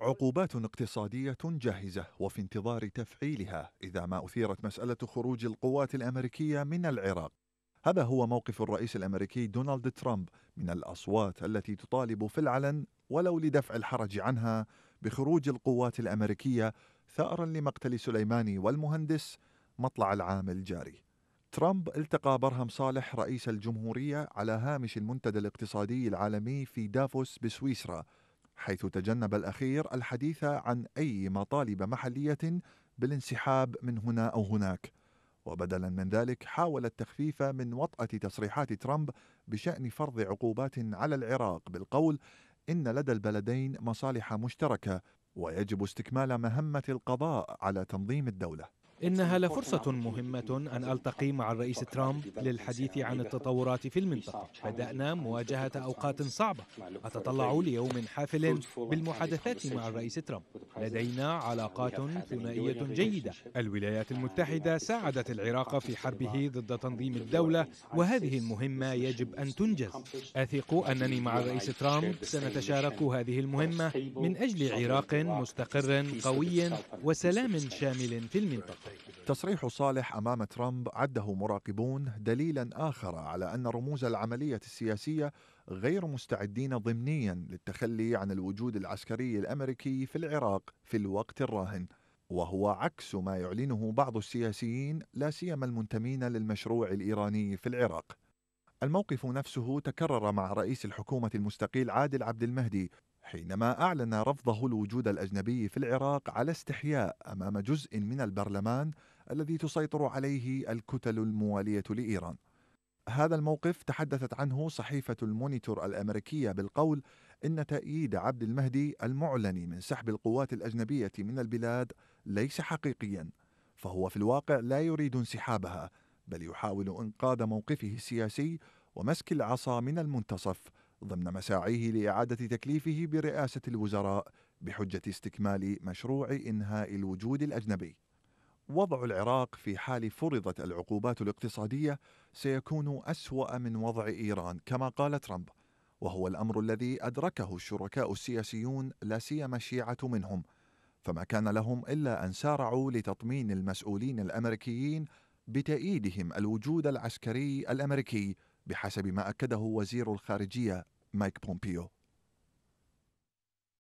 عقوبات اقتصادية جاهزة وفي انتظار تفعيلها إذا ما أثيرت مسألة خروج القوات الأمريكية من العراق. هذا هو موقف الرئيس الأمريكي دونالد ترامب من الأصوات التي تطالب في العلن ولو لدفع الحرج عنها بخروج القوات الأمريكية ثأرا لمقتل سليماني والمهندس مطلع العام الجاري. ترامب التقى برهم صالح رئيس الجمهورية على هامش المنتدى الاقتصادي العالمي في دافوس بسويسرا حيث تجنب الأخير الحديث عن أي مطالب محلية بالانسحاب من هنا أو هناك وبدلا من ذلك حاول التخفيف من وطأة تصريحات ترامب بشأن فرض عقوبات على العراق بالقول إن لدى البلدين مصالح مشتركة ويجب استكمال مهمة القضاء على تنظيم الدولة إنها لفرصة مهمة أن ألتقي مع الرئيس ترامب للحديث عن التطورات في المنطقة بدأنا مواجهة أوقات صعبة أتطلع ليوم حافل بالمحادثات مع الرئيس ترامب لدينا علاقات ثنائية جيدة الولايات المتحدة ساعدت العراق في حربه ضد تنظيم الدولة وهذه المهمة يجب أن تنجز أثق أنني مع الرئيس ترامب سنتشارك هذه المهمة من أجل عراق مستقر قوي وسلام شامل في المنطقة تصريح صالح امام ترامب عده مراقبون دليلا اخر على ان رموز العمليه السياسيه غير مستعدين ضمنيا للتخلي عن الوجود العسكري الامريكي في العراق في الوقت الراهن وهو عكس ما يعلنه بعض السياسيين لا سيما المنتمين للمشروع الايراني في العراق الموقف نفسه تكرر مع رئيس الحكومه المستقيل عادل عبد المهدي حينما أعلن رفضه الوجود الأجنبي في العراق على استحياء أمام جزء من البرلمان الذي تسيطر عليه الكتل الموالية لإيران. هذا الموقف تحدثت عنه صحيفة المونيتور الأمريكية بالقول إن تأييد عبد المهدي المعلن من سحب القوات الأجنبية من البلاد ليس حقيقيا، فهو في الواقع لا يريد انسحابها، بل يحاول إنقاذ موقفه السياسي ومسك العصا من المنتصف ضمن مساعيه لإعادة تكليفه برئاسة الوزراء بحجة استكمال مشروع إنهاء الوجود الأجنبي. وضع العراق في حال فرضت العقوبات الاقتصادية سيكون أسوأ من وضع إيران كما قال ترامب وهو الأمر الذي أدركه الشركاء السياسيون لا سيما الشيعة منهم فما كان لهم إلا أن سارعوا لتطمين المسؤولين الأمريكيين بتأييدهم الوجود العسكري الأمريكي بحسب ما أكده وزير الخارجية مايك بومبيو